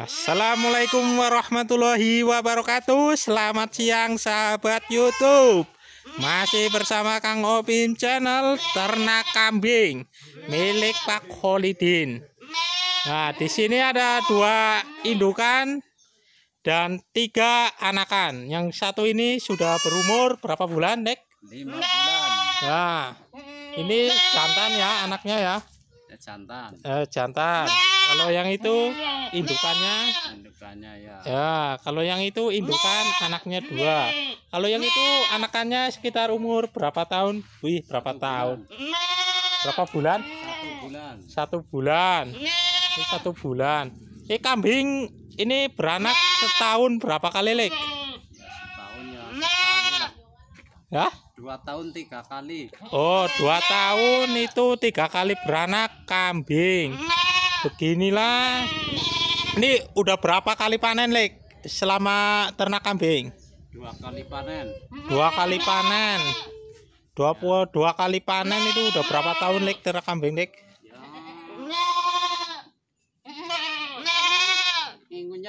Assalamualaikum warahmatullahi wabarakatuh Selamat siang sahabat youtube Masih bersama Kang Opim channel Ternak kambing Milik Pak Holidin Nah di sini ada dua indukan Dan tiga anakan Yang satu ini sudah berumur berapa bulan Dek? Lima bulan Nah ini jantan ya anaknya ya Jantan. Eh, jantan. Eh, kalau yang itu indukannya. Indukannya ya. Ya, kalau yang itu indukan anaknya dua. Kalau yang itu anakannya sekitar umur berapa tahun? Wih, berapa Satu tahun? Bulan. Berapa bulan? Satu bulan. Satu bulan. Ini satu bulan. Eh, kambing ini beranak setahun berapa kali, Lek? Ya Dua tahun tiga kali. Oh, dua tahun itu tiga kali beranak kambing. Beginilah. Ini udah berapa kali panen, Lek? Selama ternak kambing? Dua kali panen. Dua kali panen. Dua, puluh dua kali panen itu udah berapa tahun, Lek, ternak kambing, Lek?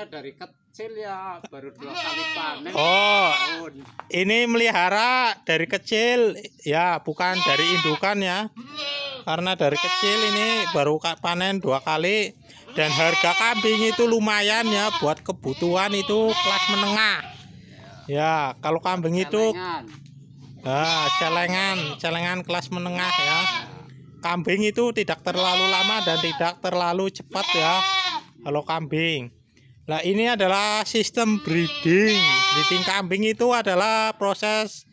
Maksudnya dari kecil ya baru dua iya, kali iya, iya. panen. Oh, oh, ini melihara dari kecil ya, bukan dari indukan ya. Karena dari kecil ini baru panen dua kali dan harga kambing itu lumayan ya buat kebutuhan itu kelas menengah. Ya, kalau kambing itu ah, celengan, celengan kelas menengah ya. Kambing itu tidak terlalu lama dan tidak terlalu cepat ya kalau kambing Nah ini adalah sistem breeding. Breeding kambing itu adalah proses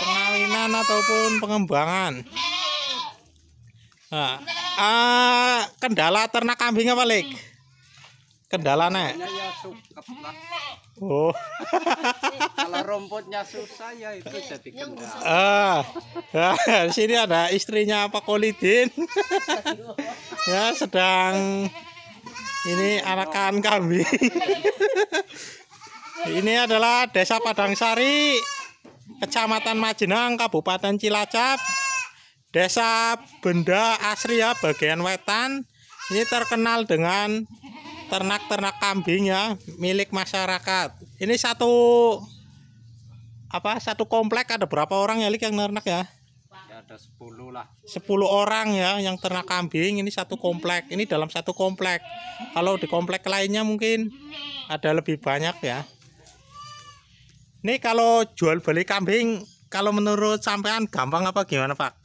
pengawinan ataupun pengembangan. Nah, uh, kendala ternak kambing apa lek? Kendala nek? Oh. Kalau rumputnya susah ya itu jadi kendala. Ah, ah di sini ada istrinya Pak Kolidin. ya sedang ini anakan kambing. ini adalah desa Padang Sari, kecamatan Majenang Kabupaten Cilacap desa Benda Asria bagian wetan ini terkenal dengan ternak-ternak kambing ya milik masyarakat ini satu apa satu komplek ada berapa orang ya lik yang ternak ya ada 10 lah 10 orang ya yang ternak kambing ini satu komplek ini dalam satu komplek kalau di komplek lainnya mungkin ada lebih banyak ya ini kalau jual beli kambing kalau menurut sampean gampang apa gimana Pak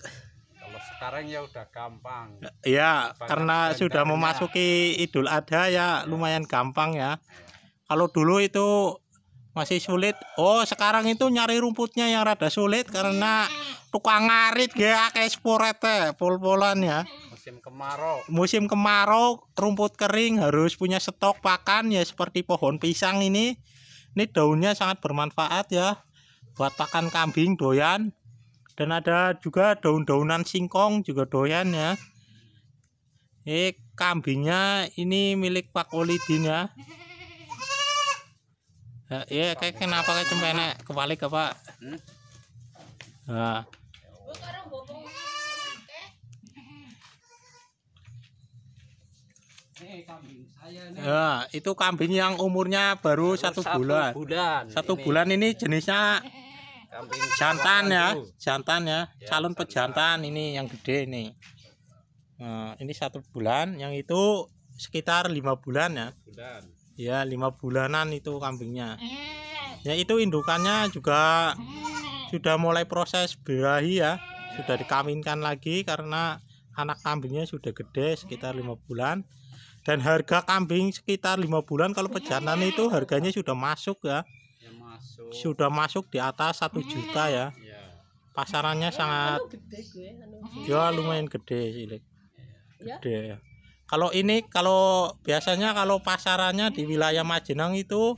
kalau sekarang ya udah gampang ya karena sudah memasuki Idul Adha ya, ya lumayan gampang ya kalau dulu itu masih sulit oh sekarang itu nyari rumputnya yang rada sulit karena tukang ngarit ge kayak sporet teh pol-polan ya musim kemarau musim kemarau rumput kering harus punya stok pakan ya seperti pohon pisang ini ini daunnya sangat bermanfaat ya buat pakan kambing doyan dan ada juga daun-daunan singkong juga doyan ya ini kambingnya ini milik Pak Olidin ya ya, ya kayak kenapa kayak cempenek kebalik apa hmm? nah Eh, ya, itu kambing yang umurnya baru, baru satu, satu bulan. bulan. Satu ini. bulan ini jenisnya kambing jantan ya, jantan ya, ya calon pejantan ini yang gede ini. Nah, ini satu bulan, yang itu sekitar lima bulan ya. Ya lima bulanan itu kambingnya. Eh. Ya itu indukannya juga eh. sudah mulai proses berahi ya, ya. sudah dikawinkan lagi karena anak kambingnya sudah gede sekitar lima bulan dan harga kambing sekitar lima bulan kalau pejantan itu harganya sudah masuk ya, ya sudah masuk di atas satu juta ya, ya. pasarannya anu, sangat jual anu anu. ya lumayan gede sih ya. Ya. gede ya. kalau ini kalau biasanya kalau pasarannya di wilayah Majenang itu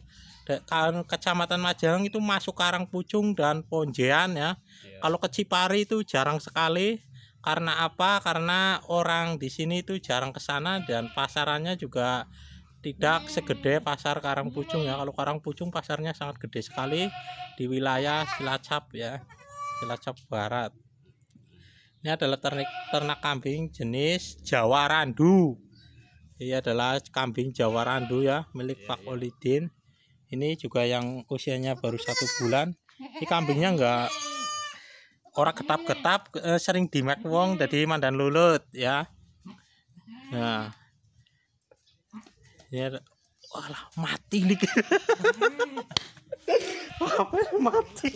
kan, kecamatan Majenang itu masuk Karang Pucung dan Ponjean ya. Iya. Kalau ke Cipari itu jarang sekali. Karena apa? Karena orang di sini itu jarang ke sana dan pasarannya juga tidak segede pasar Karang Pucung ya. Kalau Karang Pucung pasarnya sangat gede sekali di wilayah Cilacap ya. Cilacap Barat. Ini adalah ternak, ternak kambing jenis Jawa Randu. Ini adalah kambing Jawa Randu ya, milik Pak Olidin. Ini juga yang usianya baru satu bulan. Ini kambingnya enggak Orang ketap-ketap eh, sering dimak wong jadi iya. mandan lulut ya. Nah. Ya walah mati nih. Apa mati?